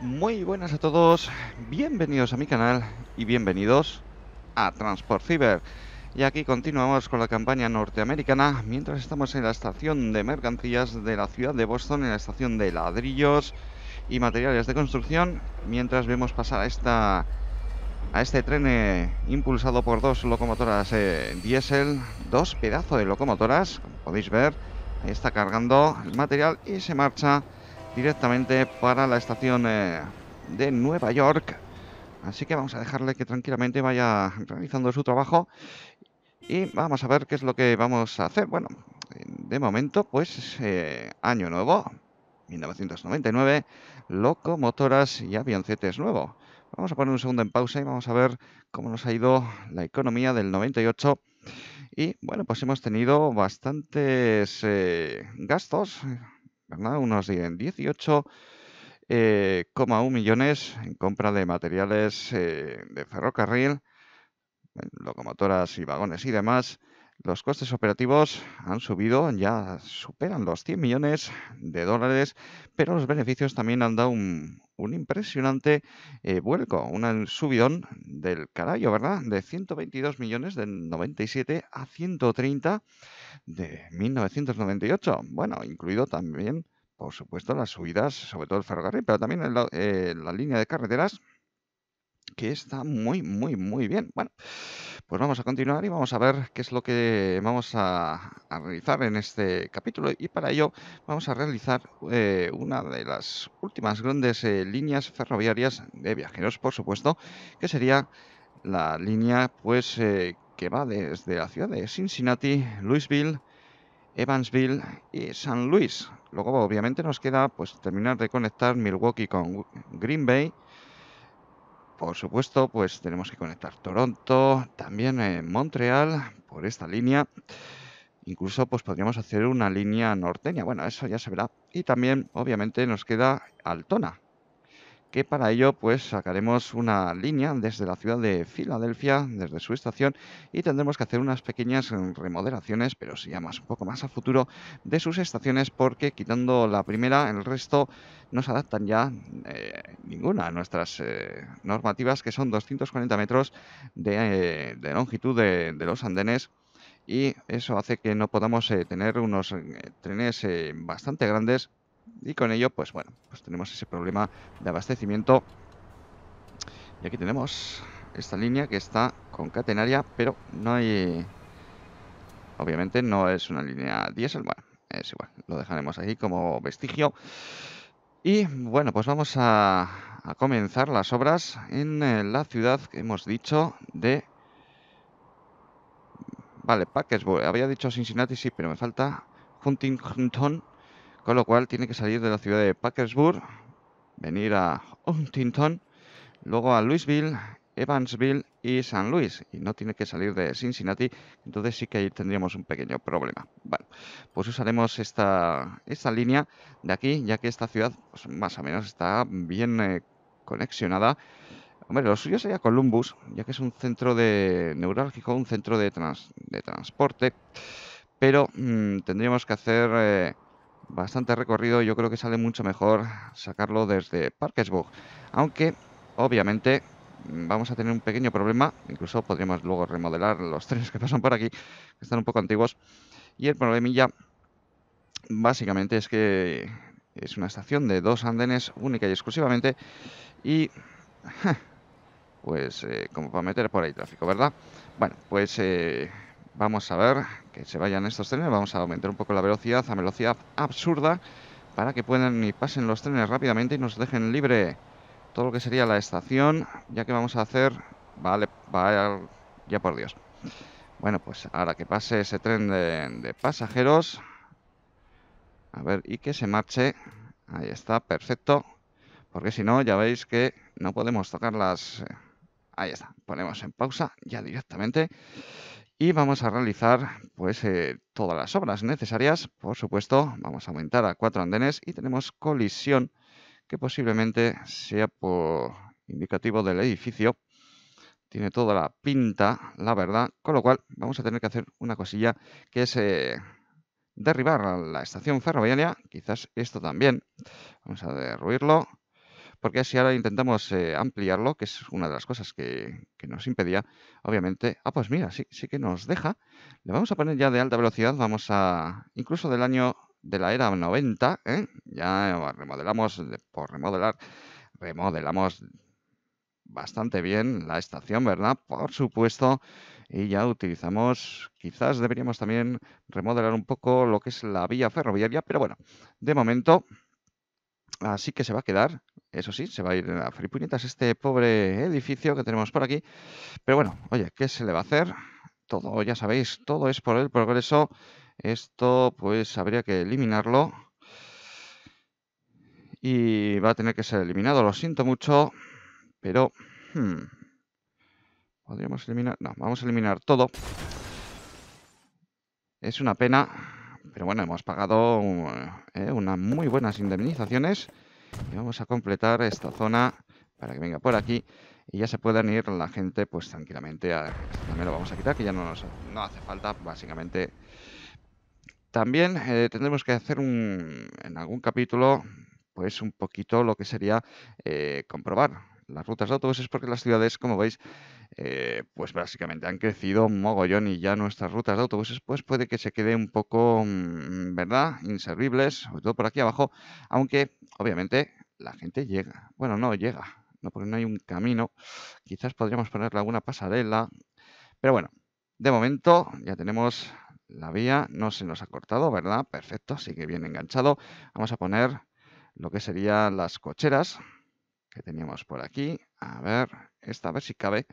Muy buenas a todos, bienvenidos a mi canal y bienvenidos a Transport Fiber. Y aquí continuamos con la campaña norteamericana mientras estamos en la estación de mercancías de la ciudad de Boston, en la estación de ladrillos y materiales de construcción, mientras vemos pasar a, este tren eh, impulsado por dos locomotoras diesel eh, diésel, dos pedazos de locomotoras, como podéis ver, está cargando el material y se marcha directamente para la estación eh, de Nueva York. Así que vamos a dejarle que tranquilamente vaya realizando su trabajo y vamos a ver qué es lo que vamos a hacer. Bueno, de momento, pues eh, año nuevo, 1999, locomotoras y avioncetes nuevo. Vamos a poner un segundo en pausa y vamos a ver cómo nos ha ido la economía del 98. Y bueno, pues hemos tenido bastantes eh, gastos ¿verdad? Unos 18,1 eh, millones en compra de materiales eh, de ferrocarril, locomotoras y vagones y demás, los costes operativos han subido, ya superan los 100 millones de dólares, pero los beneficios también han dado un, impresionante eh, vuelco, un subidón del carajo, ¿verdad? De 122 millones de 97 a 130 de 1998. Bueno, incluido también, por supuesto, las subidas, sobre todo el ferrocarril, pero también eh, la línea de carreteras que está muy, muy, muy bien. Bueno, pues vamos a continuar y vamos a ver qué es lo que vamos a, realizar en este capítulo. Y para ello vamos a realizar eh, una de las últimas grandes eh, líneas ferroviarias de viajeros, por supuesto, que sería la línea pues eh, que va desde la ciudad de Cincinnati, Louisville, Evansville y San Luis. Luego obviamente nos queda pues terminar de conectar Milwaukee con Green Bay por supuesto, pues tenemos que conectar Toronto, también eh, Montreal por esta línea. Incluso pues podríamos hacer una línea norteña. Bueno, eso ya se verá. Y también, obviamente, nos queda Altona, que para ello pues sacaremos una línea desde la ciudad de Filadelfia, desde su estación, y tendremos que hacer unas pequeñas mm, remodelaciones, pero si ya más un poco más a futuro, de sus estaciones, porque quitando la primera, el resto no se adaptan ya eh, ninguna a nuestras eh, normativas, que son 240 metros de, eh, longitud de, los andenes y eso hace que no podamos tener unos trenes bastante grandes y con ello, pues bueno, pues tenemos ese problema de abastecimiento. Y aquí tenemos esta línea que está con catenaria, pero no hay... Obviamente no es una línea diésel, bueno, es igual, lo dejaremos ahí como vestigio. Y bueno, pues vamos a, comenzar las obras en eh, la ciudad que hemos dicho de... Vale, que había dicho Cincinnati, sí, pero me falta Huntington con lo cual tiene que salir de la ciudad de Packersburg, venir a Huntington, luego a Louisville, Evansville y San Luis. Y no tiene que salir de Cincinnati, entonces sí que ahí tendríamos un pequeño problema. Bueno, pues usaremos esta, esta línea de aquí, ya que esta ciudad pues, más o menos está bien eh, conexionada. Hombre, lo suyo sería Columbus, ya que es un centro de neurálgico, un centro de, transporte. Pero mm, tendríamos que hacer eh, bastante recorrido, yo creo que sale mucho mejor sacarlo desde Parkesburg. Aunque, obviamente, vamos a tener un pequeño problema. Incluso podríamos luego remodelar los trenes que pasan por aquí, que están un poco antiguos. Y el problemilla, básicamente, es que es una estación de dos andenes única y exclusivamente. Y... Pues eh, como para meter por ahí tráfico, ¿verdad? Bueno, pues... Eh, Vamos a ver que se vayan estos trenes. Vamos a aumentar un poco la velocidad a velocidad absurda para que puedan y pasen los trenes rápidamente y nos dejen libre todo lo que sería la estación, ya que vamos a hacer... Vale, vaya, ya por Dios. Bueno, pues ahora que pase ese tren de, pasajeros. A ver, y que se marche. Ahí está, perfecto. Porque si no, ya veis que no podemos tocar las... Eh, ahí está, ponemos en pausa ya directamente y vamos a realizar pues eh, todas las obras necesarias. Por supuesto, vamos a aumentar a cuatro andenes y tenemos colisión que posiblemente sea por indicativo del edificio. Tiene toda la pinta, la verdad, con lo cual vamos a tener que hacer una cosilla que es eh, derribar la estación ferroviaria, quizás esto también. Vamos a derruirlo porque si ahora intentamos eh, ampliarlo, que es una de las cosas que, nos impedía, obviamente, ah, pues mira, sí, sí que nos deja. Le vamos a poner ya de alta velocidad, vamos a, incluso del año de la era 90, ¿eh? ya eh, remodelamos, por remodelar, remodelamos bastante bien la estación, ¿verdad? Por supuesto. Y ya utilizamos, quizás deberíamos también remodelar un poco lo que es la vía ferroviaria, pero bueno, de momento así que se va a quedar eso sí, se va a ir a fripunitas este pobre edificio que tenemos por aquí. Pero bueno, oye, ¿qué se le va a hacer? Todo, ya sabéis, todo es por el progreso. Esto pues habría que eliminarlo. Y va a tener que ser eliminado, lo siento mucho. Pero... Hmm, Podríamos eliminar... No, vamos a eliminar todo. Es una pena. Pero bueno, hemos pagado eh, unas muy buenas indemnizaciones. Y vamos a completar esta zona para que venga por aquí y ya se puedan ir la gente pues tranquilamente. A... también lo vamos a quitar, que ya no hace falta, básicamente. También eh, tendremos que hacer un, en algún capítulo pues un poquito lo que sería eh, comprobar las rutas de autobuses porque las ciudades, como veis, eh, pues básicamente han crecido mogollón y ya nuestras rutas de autobuses pues puede que se quede un poco, mm, ¿verdad?, inservibles, sobre todo por aquí abajo, aunque obviamente la gente llega. Bueno, no llega, no porque no hay un camino. Quizás podríamos ponerle alguna pasarela, pero bueno, de momento ya tenemos la vía, no se nos ha cortado, ¿verdad? Perfecto, sigue bien enganchado. Vamos a poner lo que serían las cocheras, teníamos por aquí. A ver, esta, a ver si cabe.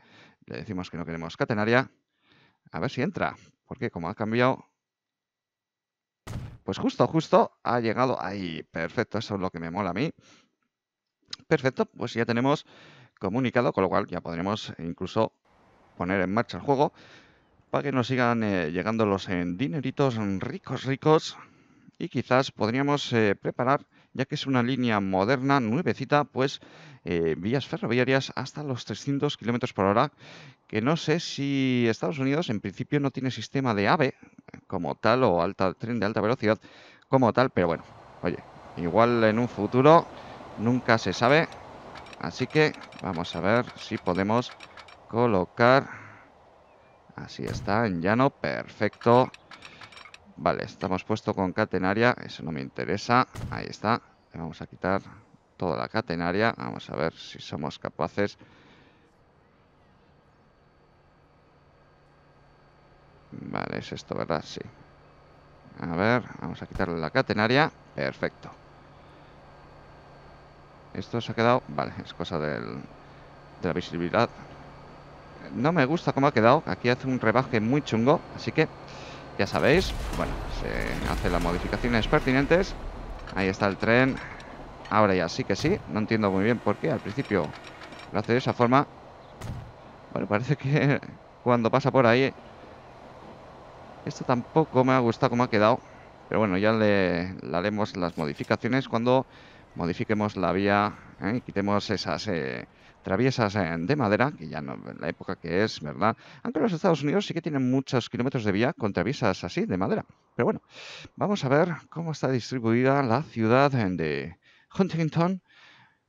Le decimos que no queremos catenaria. A ver si entra, porque como ha cambiado... Pues justo, justo ha llegado ahí. Perfecto, eso es lo que me mola a mí. Perfecto, pues ya tenemos comunicado, con lo cual ya podremos incluso poner en marcha el juego para que nos sigan eh, llegando los en eh, dineritos ricos, ricos. Y quizás podríamos eh, preparar ya que es una línea moderna, nuevecita, pues eh, vías ferroviarias hasta los 300 km por hora, que no sé si Estados Unidos en principio no tiene sistema de AVE como tal o alta, tren de alta velocidad como tal, pero bueno, oye, igual en un futuro nunca se sabe, así que vamos a ver si podemos colocar, así está, en llano, perfecto, Vale, estamos puesto con catenaria, eso no me interesa. Ahí está, le vamos a quitar toda la catenaria. Vamos a ver si somos capaces. Vale, es esto, ¿verdad? Sí. A ver, vamos a quitarle la catenaria. Perfecto. Esto se ha quedado... Vale, es cosa del, de la visibilidad. No me gusta cómo ha quedado. Aquí hace un rebaje muy chungo, así que ya sabéis, bueno, se hacen las modificaciones pertinentes. Ahí está el tren. Ahora ya sí que sí. No entiendo muy bien por qué. Al principio lo hace de esa forma. Bueno, parece que cuando pasa por ahí... Esto tampoco me ha gustado como ha quedado. Pero bueno, ya le, haremos las modificaciones cuando modifiquemos la vía ¿eh? y quitemos esas... Eh, traviesas eh, de madera, que ya no en la época que es, ¿verdad? Aunque los Estados Unidos sí que tienen muchos kilómetros de vía con traviesas así de madera. Pero bueno, vamos a ver cómo está distribuida la ciudad de Huntington.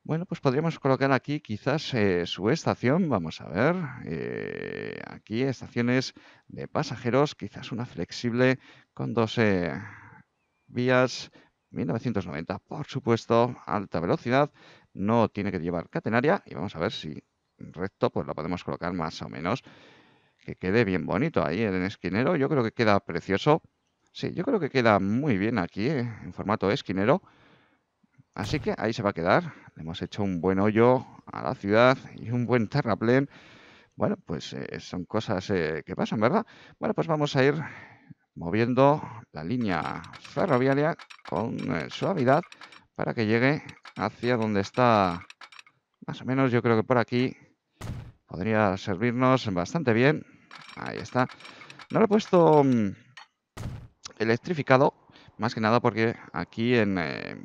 Bueno, pues podríamos colocar aquí quizás eh, su estación, vamos a ver, eh, aquí estaciones de pasajeros, quizás una flexible con 12 vías, 1990, por supuesto, alta velocidad, no tiene que llevar catenaria y vamos a ver si recto pues la podemos colocar más o menos que quede bien bonito ahí en esquinero. Yo creo que queda precioso. Sí, yo creo que queda muy bien aquí eh, en formato esquinero. Así que ahí se va a quedar. Le hemos hecho un buen hoyo a la ciudad y un buen terraplén. Bueno, pues eh, son cosas eh, que pasan, ¿verdad? Bueno, pues vamos a ir moviendo la línea ferroviaria con suavidad para que llegue hacia donde está, más o menos yo creo que por aquí podría servirnos bastante bien. Ahí está. No lo he puesto mm, electrificado, más que nada porque aquí en, eh,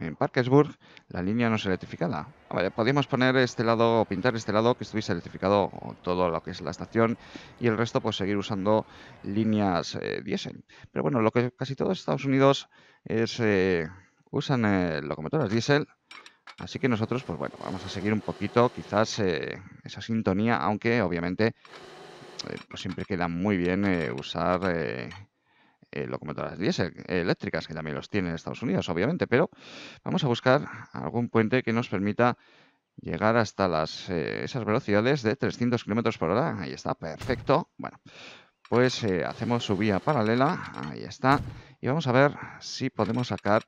en Parkesburg la línea no es electrificada. podríamos poner este lado, o pintar este lado que estuviese electrificado todo lo que es la estación y el resto pues seguir usando líneas eh, diésel. Pero bueno, lo que casi todo Estados Unidos es... Eh, usan eh, locomotoras diésel. Así que nosotros, pues bueno, vamos a seguir un poquito quizás eh, esa sintonía, aunque obviamente eh, pues siempre queda muy bien usar locomotoras diésel eléctricas, que también los tienen en Estados Unidos, obviamente, pero vamos a buscar algún puente que nos permita llegar hasta las, esas velocidades de 300 km por hora. Ahí está, perfecto. Bueno, pues hacemos su vía paralela, ahí está, y vamos a ver si podemos sacar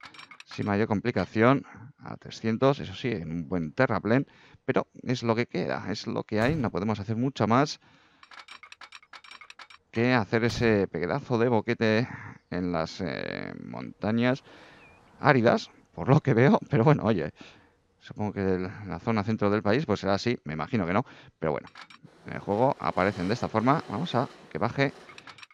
sin mayor complicación a 300, eso sí, en un buen terraplén, pero es lo que queda, es lo que hay, no podemos hacer mucho más que hacer ese pedazo de boquete en las eh, montañas áridas, por lo que veo, pero bueno, oye, supongo que la zona centro del país pues será así, me imagino que no, pero bueno, en el juego aparecen de esta forma, vamos a que baje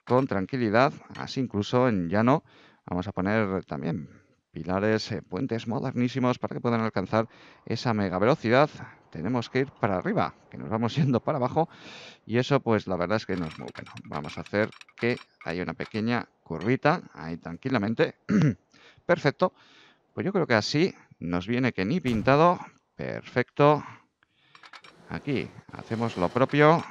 con tranquilidad, así incluso en llano, vamos a poner también pilares, eh, puentes modernísimos para que puedan alcanzar esa mega velocidad. Tenemos que ir para arriba, que nos vamos yendo para abajo y eso pues la verdad es que no es muy bueno. Vamos a hacer que haya una pequeña curvita ahí tranquilamente. Perfecto. Pues yo creo que así nos viene que ni pintado. Perfecto. Aquí hacemos lo propio.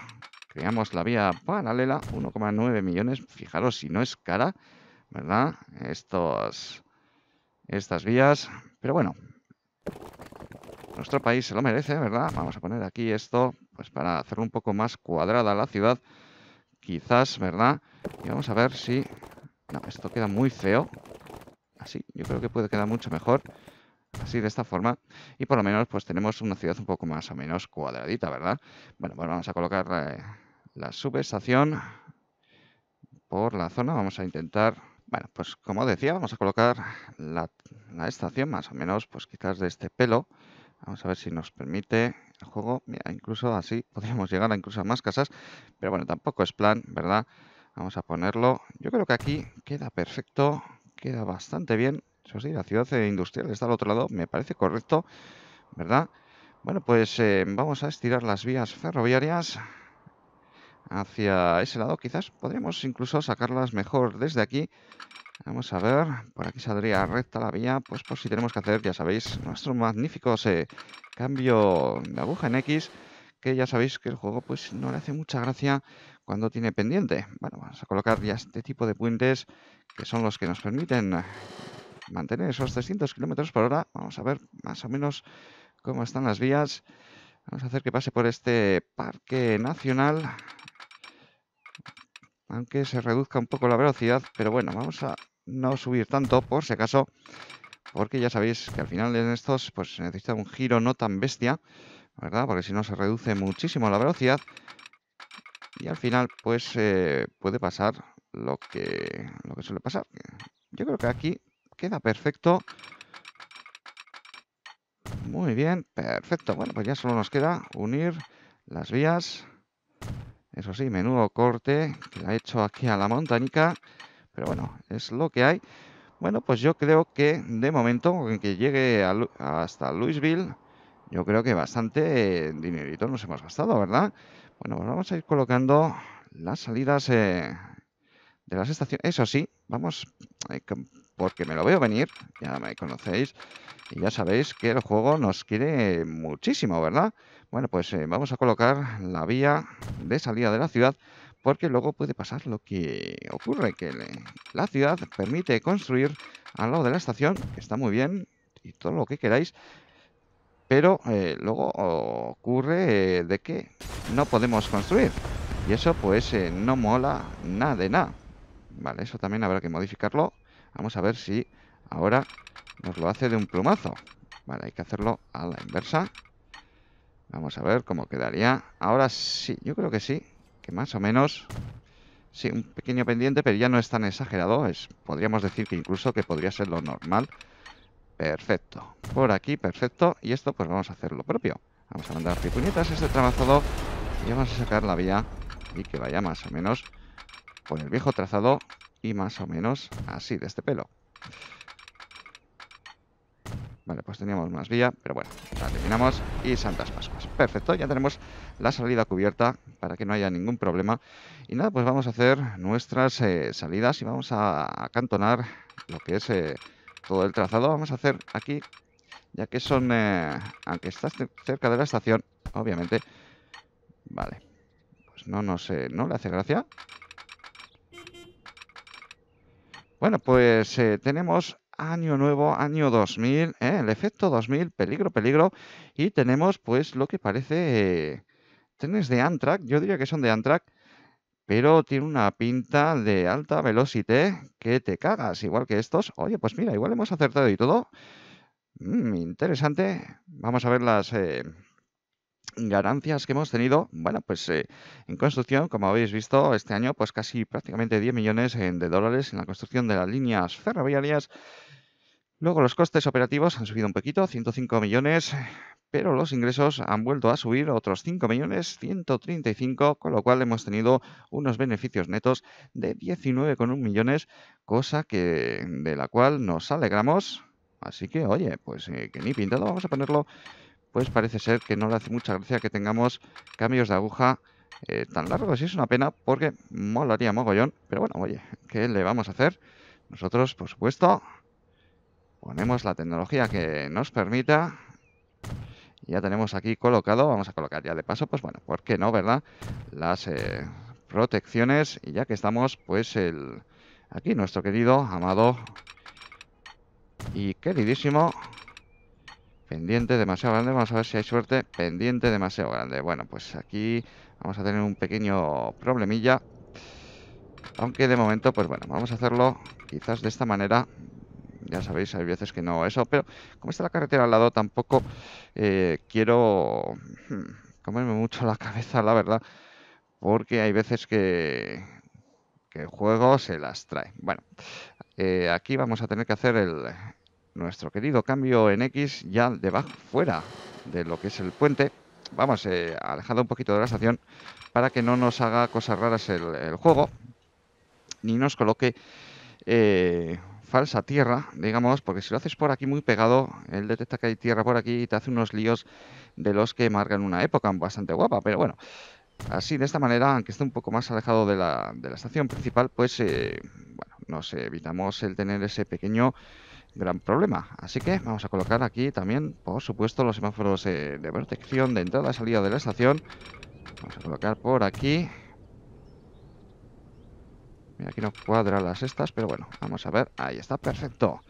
Creamos la vía paralela, 1,9 millones. Fijaros si no es cara, ¿verdad? Estos estas vías. Pero bueno, nuestro país se lo merece, ¿verdad? Vamos a poner aquí esto, pues para hacer un poco más cuadrada la ciudad, quizás, ¿verdad? Y vamos a ver si... No, esto queda muy feo. Así, yo creo que puede quedar mucho mejor. Así, de esta forma. Y por lo menos, pues tenemos una ciudad un poco más o menos cuadradita, ¿verdad? Bueno, pues vamos a colocar eh, la subestación por la zona. Vamos a intentar bueno, pues como decía, vamos a colocar la, estación más o menos, pues quizás de este pelo. Vamos a ver si nos permite el juego. Mira, incluso así podríamos llegar a incluso a más casas. Pero bueno, tampoco es plan, ¿verdad? Vamos a ponerlo. Yo creo que aquí queda perfecto, queda bastante bien. Eso sí, la ciudad industrial está al otro lado, me parece correcto, ¿verdad? Bueno, pues eh, vamos a estirar las vías ferroviarias hacia ese lado. Quizás podríamos incluso sacarlas mejor desde aquí. Vamos a ver, por aquí saldría recta la vía, pues por si tenemos que hacer, ya sabéis, nuestro magnífico eh, cambio de aguja en X, que ya sabéis que el juego pues no le hace mucha gracia cuando tiene pendiente. Bueno, vamos a colocar ya este tipo de puentes que son los que nos permiten mantener esos 300 kilómetros por hora. Vamos a ver más o menos cómo están las vías. Vamos a hacer que pase por este parque nacional aunque se reduzca un poco la velocidad, pero bueno, vamos a no subir tanto por si acaso, porque ya sabéis que al final en estos pues se necesita un giro no tan bestia, ¿verdad? Porque si no se reduce muchísimo la velocidad y al final pues eh, puede pasar lo que, lo que suele pasar. Yo creo que aquí queda perfecto. Muy bien, perfecto. Bueno, pues ya solo nos queda unir las vías. Eso sí, menudo corte que ha hecho aquí a la montañica, Pero bueno, es lo que hay. Bueno, pues yo creo que de momento, que llegue hasta Louisville, yo creo que bastante dinerito nos hemos gastado, ¿verdad? Bueno, pues vamos a ir colocando las salidas eh, de las estaciones. Eso sí, vamos eh, porque me lo veo venir, ya me conocéis, y ya sabéis que el juego nos quiere muchísimo, ¿verdad? Bueno, pues eh, vamos a colocar la vía de salida de la ciudad, porque luego puede pasar lo que ocurre, que la ciudad permite construir al lado de la estación, que está muy bien, y todo lo que queráis, pero eh, luego ocurre eh, de que no podemos construir, y eso pues no mola nada de nada. Vale, eso también habrá que modificarlo Vamos a ver si ahora nos lo hace de un plumazo. Vale, hay que hacerlo a la inversa. Vamos a ver cómo quedaría. Ahora sí, yo creo que sí. Que más o menos... Sí, un pequeño pendiente, pero ya no es tan exagerado. Es, podríamos decir que incluso que podría ser lo normal. Perfecto. Por aquí, perfecto. Y esto pues vamos a hacer lo propio. Vamos a mandar pipuñetas a este trazado y vamos a sacar la vía y que vaya más o menos por el viejo trazado y más o menos así de este pelo. Vale, pues teníamos más vía, pero bueno, la terminamos y Santas Pascuas. Perfecto, ya tenemos la salida cubierta para que no haya ningún problema. Y nada, pues vamos a hacer nuestras eh, salidas y vamos a acantonar lo que es eh, todo el trazado. Vamos a hacer aquí, ya que son, eh, aunque estás cerca de la estación, obviamente. Vale, pues no, no sé, no le hace gracia. Bueno, pues eh, tenemos año nuevo, año 2000, ¿eh? el efecto 2000, peligro, peligro. Y tenemos pues lo que parece trenes de Amtrak, yo diría que son de Amtrak, pero tiene una pinta de alta velocidad que te cagas, igual que estos. Oye, pues mira, igual hemos acertado y todo. Mm, interesante. Vamos a ver las... Eh, Garancias que hemos tenido, bueno, pues eh, en construcción, como habéis visto, este año, pues casi prácticamente 10 millones eh, de dólares en la construcción de las líneas ferroviarias. Luego los costes operativos han subido un poquito, 105 millones, pero los ingresos han vuelto a subir otros 5 millones 135, con lo cual hemos tenido unos beneficios netos de 19,1 millones, cosa que de la cual nos alegramos. Así que, oye, pues eh, que ni pintado, vamos a ponerlo pues parece ser que no le hace mucha gracia que tengamos cambios de aguja eh, tan largos. Y es una pena porque molaría mogollón. Pero bueno, oye, ¿qué le vamos a hacer? Nosotros, por supuesto, ponemos la tecnología que nos permita. Ya tenemos aquí colocado, vamos a colocar ya de paso, pues bueno, ¿por qué no, verdad? Las eh, protecciones y ya que estamos, pues el aquí nuestro querido, amado y queridísimo Pendiente demasiado grande, vamos a ver si hay suerte. Pendiente demasiado grande. Bueno, pues aquí vamos a tener un pequeño problemilla. Aunque de momento, pues bueno, vamos a hacerlo quizás de esta manera. Ya sabéis, hay veces que no eso, pero como está la carretera al lado, tampoco eh, quiero hmm, comerme mucho la cabeza, la verdad. Porque hay veces que, que el juego se las trae. Bueno, eh, aquí vamos a tener que hacer el, nuestro querido cambio en X ya debajo, fuera de lo que es el puente. Vamos, eh, alejado un poquito de la estación para que no nos haga cosas raras el, juego ni nos coloque eh, falsa tierra, digamos, porque si lo haces por aquí muy pegado, él detecta que hay tierra por aquí y te hace unos líos de los que marcan una época bastante guapa, pero bueno, así de esta manera, aunque esté un poco más alejado de la, estación principal, pues eh, bueno, nos evitamos el tener ese pequeño gran problema. Así que vamos a colocar aquí también, por supuesto, los semáforos eh, de protección de entrada y salida de la estación. Vamos a colocar por aquí. aquí no cuadra las estas, pero bueno, vamos a ver. Ahí está, perfecto.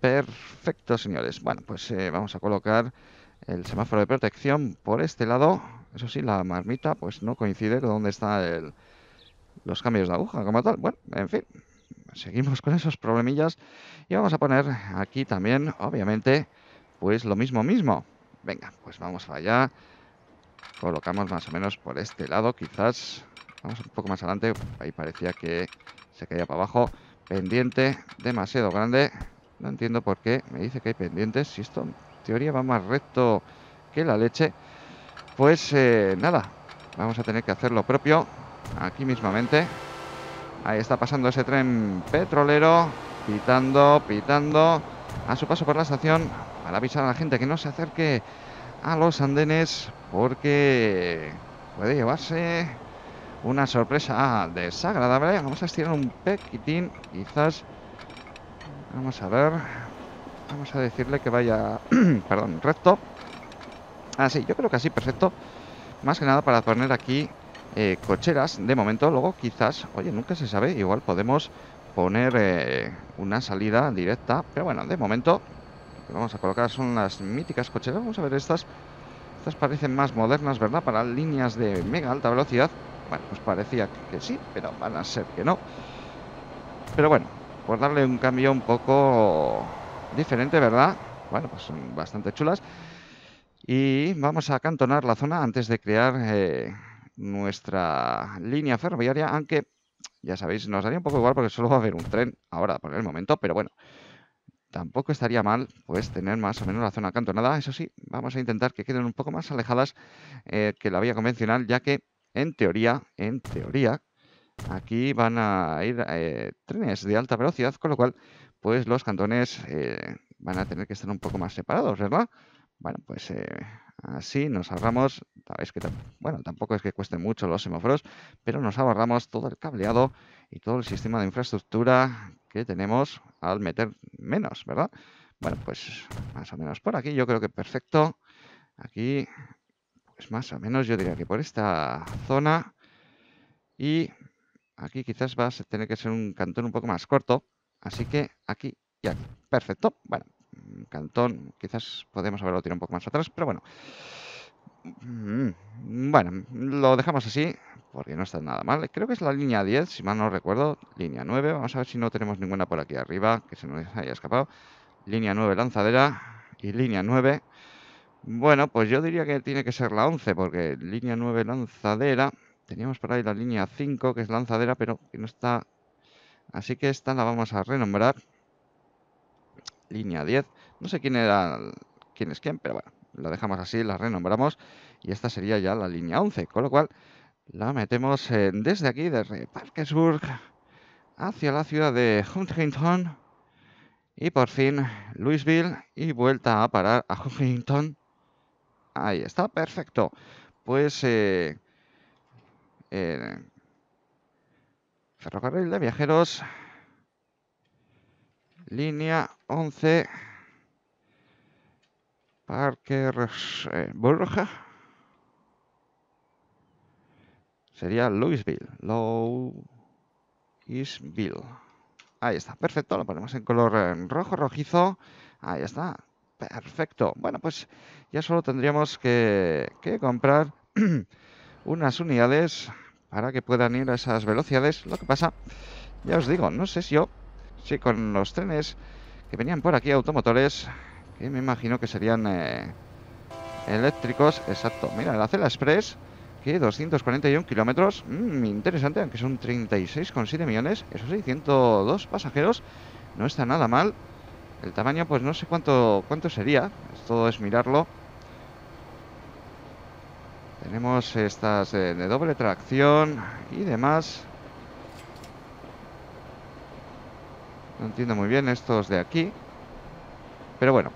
Perfecto, señores. Bueno, pues eh, vamos a colocar el semáforo de protección por este lado. Eso sí, la marmita pues no coincide con donde está los cambios de aguja como tal. Bueno, en fin, seguimos con esos problemillas y vamos a poner aquí también, obviamente, pues lo mismo mismo. Venga, pues vamos allá. Colocamos más o menos por este lado, quizás. Vamos un poco más adelante. Ahí parecía que se caía para abajo. Pendiente demasiado grande. No entiendo por qué me dice que hay pendientes. Si esto en teoría va más recto que la leche. Pues eh, nada, vamos a tener que hacer lo propio aquí mismamente. Ahí está pasando ese tren petrolero, pitando, pitando. A su paso por la estación, para avisar a la gente que no se acerque a los andenes, porque puede llevarse una sorpresa desagradable. Vamos a estirar un pequitín, quizás. Vamos a ver. Vamos a decirle que vaya, perdón, recto. Así, ah, yo creo que así, perfecto. Más que nada para poner aquí eh, cocheras de momento. Luego quizás, oye, nunca se sabe, igual podemos poner eh, una salida directa. Pero bueno, de momento lo que vamos a colocar son las míticas cocheras. Vamos a ver estas. Estas parecen más modernas, ¿verdad? Para líneas de mega alta velocidad. Bueno, pues parecía que sí, pero van a ser que no. Pero bueno, por darle un cambio un poco diferente, ¿verdad? Bueno, pues son bastante chulas. Y vamos a acantonar la zona antes de crear eh, nuestra línea ferroviaria, aunque ya sabéis, nos daría un poco igual porque solo va a haber un tren ahora por el momento, pero bueno, tampoco estaría mal pues tener más o menos la zona cantonada Eso sí, vamos a intentar que queden un poco más alejadas eh, que la vía convencional, ya que en teoría, en teoría, aquí van a ir eh, trenes de alta velocidad, con lo cual pues los cantones eh, van a tener que estar un poco más separados, ¿verdad? Bueno, pues Así nos ahorramos, que, bueno, tampoco es que cueste mucho los semáforos, pero nos ahorramos todo el cableado y todo el sistema de infraestructura que tenemos al meter menos, ¿verdad? Bueno, pues más o menos por aquí, yo creo que perfecto. Aquí, pues más o menos, yo diría que por esta zona. Y aquí quizás va a tener que ser un cantón un poco más corto. Así que aquí y aquí. Perfecto. Bueno, Cantón, quizás podemos haberlo tirado un poco más atrás, pero bueno. Mm, bueno, lo dejamos así porque no está nada mal. Creo que es la línea 10, si mal no recuerdo. Línea 9, vamos a ver si no tenemos ninguna por aquí arriba que se nos haya escapado. Línea 9 lanzadera y línea 9. Bueno, pues yo diría que tiene que ser la 11 porque línea 9 lanzadera. Teníamos por ahí la línea 5 que es lanzadera pero que no está... Así que esta la vamos a renombrar línea 10. No sé quién era quién es quién, pero bueno, la dejamos así, la renombramos y esta sería ya la línea 11, con lo cual la metemos eh, desde aquí, desde Parkesburg, hacia la ciudad de Huntington y por fin Louisville y vuelta a parar a Huntington. Ahí está, perfecto. Pues eh, eh, ferrocarril de viajeros línea 11, Parque Borja. Sería Louisville. Louisville. Ahí está, perfecto. Lo ponemos en color rojo, rojizo. Ahí está, perfecto. Bueno, pues ya solo tendríamos que, que comprar unas unidades para que puedan ir a esas velocidades. Lo que pasa, ya os digo, no sé si yo Sí, con los trenes que venían por aquí, automotores, que me imagino que serían eh, eléctricos. Exacto. Mira, la Cela Express, que 241 kilómetros. Mm, interesante, aunque son 36,7 millones. Eso sí, 102 pasajeros. No está nada mal. El tamaño, pues no sé cuánto, cuánto sería. todo es mirarlo. Tenemos estas de doble tracción y demás. No entiendo muy bien estos de aquí. Pero bueno,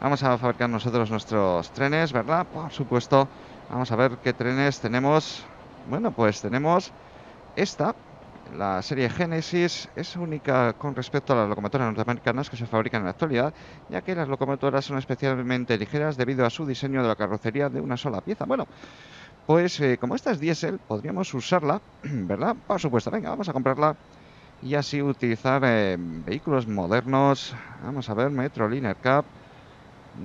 vamos a fabricar nosotros nuestros trenes, ¿verdad? Por supuesto. Vamos a ver qué trenes tenemos. Bueno, pues tenemos esta, la serie Genesis es única con respecto a las locomotoras norteamericanas que se fabrican en la actualidad, ya que las locomotoras son especialmente ligeras debido a su diseño de la carrocería de una sola pieza. Bueno, pues eh, como esta es diésel, podríamos usarla, ¿verdad? Por supuesto, venga, vamos a comprarla y así utilizar eh, vehículos modernos. Vamos a ver, Metro Metroliner Cup.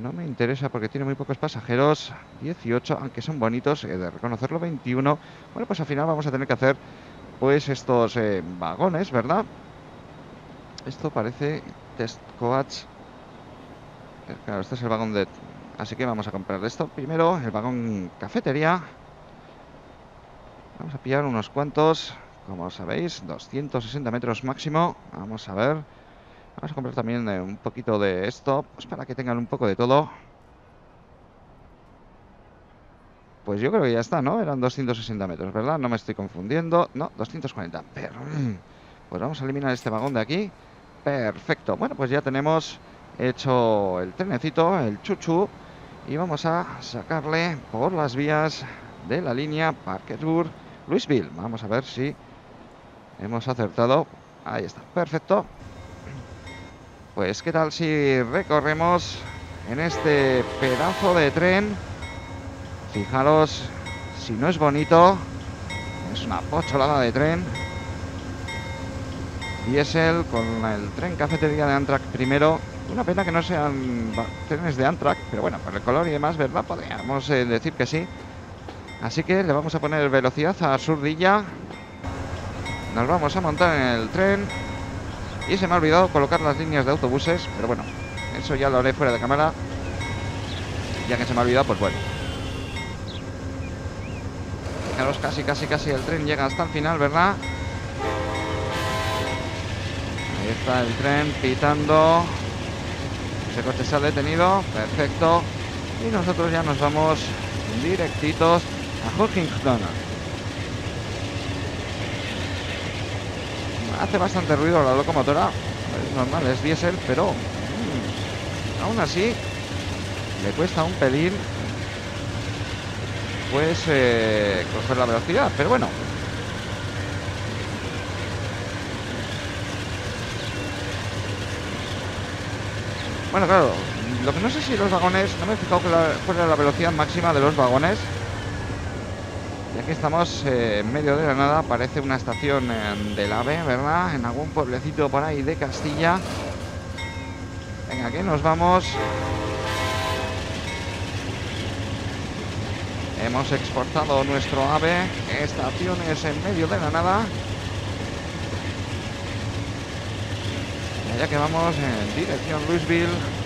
No me interesa porque tiene muy pocos pasajeros. 18, aunque son bonitos, he de reconocerlo 21. Bueno, pues al final vamos a tener que hacer pues estos eh, vagones, ¿verdad? Esto parece Test Coach. Eh, claro, este es el vagón de... Así que vamos a comprar esto primero, el vagón cafetería. Vamos a pillar unos cuantos como sabéis, 260 metros máximo. Vamos a ver. Vamos a comprar también eh, un poquito de esto, pues para que tengan un poco de todo. Pues yo creo que ya está, ¿no? Eran 260 metros, ¿verdad? No me estoy confundiendo. No, 240. Pero... Pues vamos a eliminar este vagón de aquí. Perfecto. Bueno, pues ya tenemos hecho el trenecito, el chuchu. Y vamos a sacarle por las vías de la línea Parque Tour Louisville. Vamos a ver si Hemos acertado. Ahí está, perfecto. Pues qué tal si recorremos en este pedazo de tren. Fijaros, si no es bonito, es una pocholada de tren. Diesel con el tren cafetería de Antrak primero. Una pena que no sean trenes de Antrak, pero bueno, por el color y demás, ¿verdad? Podríamos eh, decir que sí. Así que le vamos a poner velocidad a Surdilla nos vamos a montar en el tren. Y se me ha olvidado colocar las líneas de autobuses, pero bueno, eso ya lo haré fuera de cámara. Ya que se me ha olvidado, pues bueno. Fijaros, casi, casi, casi el tren llega hasta el final, ¿verdad? Ahí está el tren pitando. Ese coche se ha detenido. Perfecto. Y nosotros ya nos vamos directitos a Hookington. hace bastante ruido la locomotora. Es normal, es diésel, pero mm, aún así le cuesta un pelín pues eh, coger la velocidad, pero bueno. Bueno, claro, lo que no sé si los vagones, no me he fijado cuál era la velocidad máxima de los vagones aquí estamos eh, en medio de la nada, parece una estación eh, del AVE, ¿verdad? En algún pueblecito por ahí de Castilla. Venga, aquí nos vamos. Hemos exportado nuestro AVE, estaciones en medio de la nada. Ya que vamos en dirección Louisville.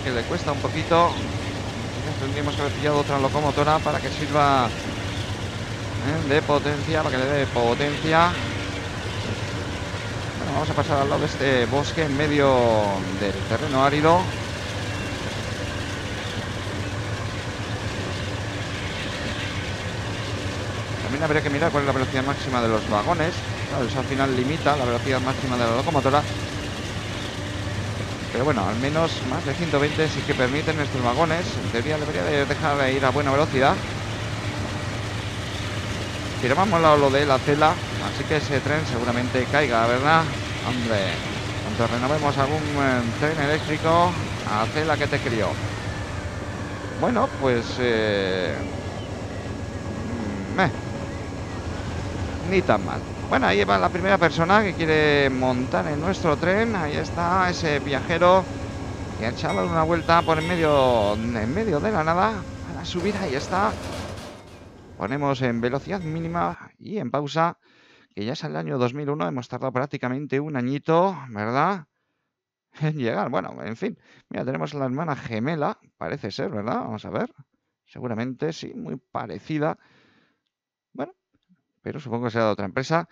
que le cuesta un poquito. Tendríamos que haber pillado otra locomotora para que sirva ¿eh? de potencia, para que le dé potencia. Bueno, vamos a pasar al lado de este bosque en medio del terreno árido. También habría que mirar cuál es la velocidad máxima de los vagones. Claro, eso al final limita la velocidad máxima de la locomotora pero bueno, al menos más de 120 sí que permiten nuestros vagones. En teoría debería de dejar de ir a buena velocidad. Pero vamos a lo de la cela así que ese tren seguramente caiga, ¿verdad? Hombre, cuando renovemos algún eh, tren eléctrico, a la que te crió. Bueno, pues... Eh... Mm, ni tan mal. Bueno, ahí va la primera persona que quiere montar en nuestro tren. Ahí está ese viajero que ha echado una vuelta por en medio, en medio de la nada para subir. Ahí está. Ponemos en velocidad mínima y en pausa, que ya es el año 2001. Hemos tardado prácticamente un añito, ¿verdad? En llegar. Bueno, en fin. Mira, tenemos la hermana gemela, parece ser, ¿verdad? Vamos a ver. Seguramente sí, muy parecida pero supongo que será de otra empresa.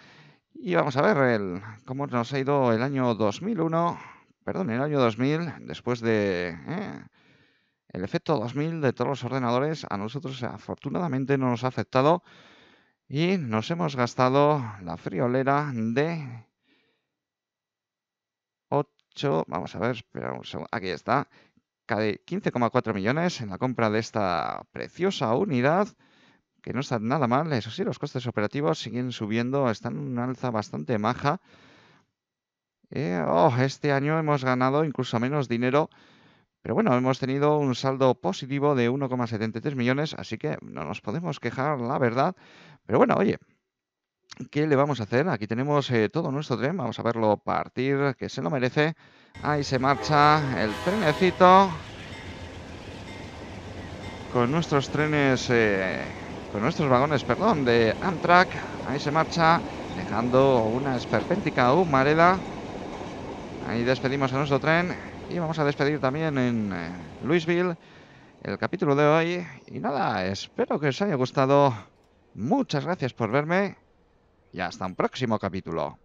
Y vamos a ver cómo nos ha ido el año 2001, perdón, el año 2000, después de eh, el efecto 2000 de todos los ordenadores. A nosotros afortunadamente no nos ha afectado y nos hemos gastado la friolera de 8, vamos a ver, espera un segundo, aquí está, 15,4 millones en la compra de esta preciosa unidad que no está nada mal. Eso sí, los costes operativos siguen subiendo, están en una alza bastante maja. Eh, oh, este año hemos ganado incluso menos dinero, pero bueno, hemos tenido un saldo positivo de 1,73 millones, así que no nos podemos quejar, la verdad. Pero bueno, oye, ¿Qué le vamos a hacer? Aquí tenemos eh, todo nuestro tren, vamos a verlo partir, que se lo merece. Ahí se marcha el trenecito. Con nuestros trenes eh, con nuestros vagones, perdón, de Amtrak. Ahí se marcha, dejando una esperpéntica humareda. Ahí despedimos a nuestro tren y vamos a despedir también en eh, Louisville el capítulo de hoy. Y nada, espero que os haya gustado. Muchas gracias por verme y hasta un próximo capítulo.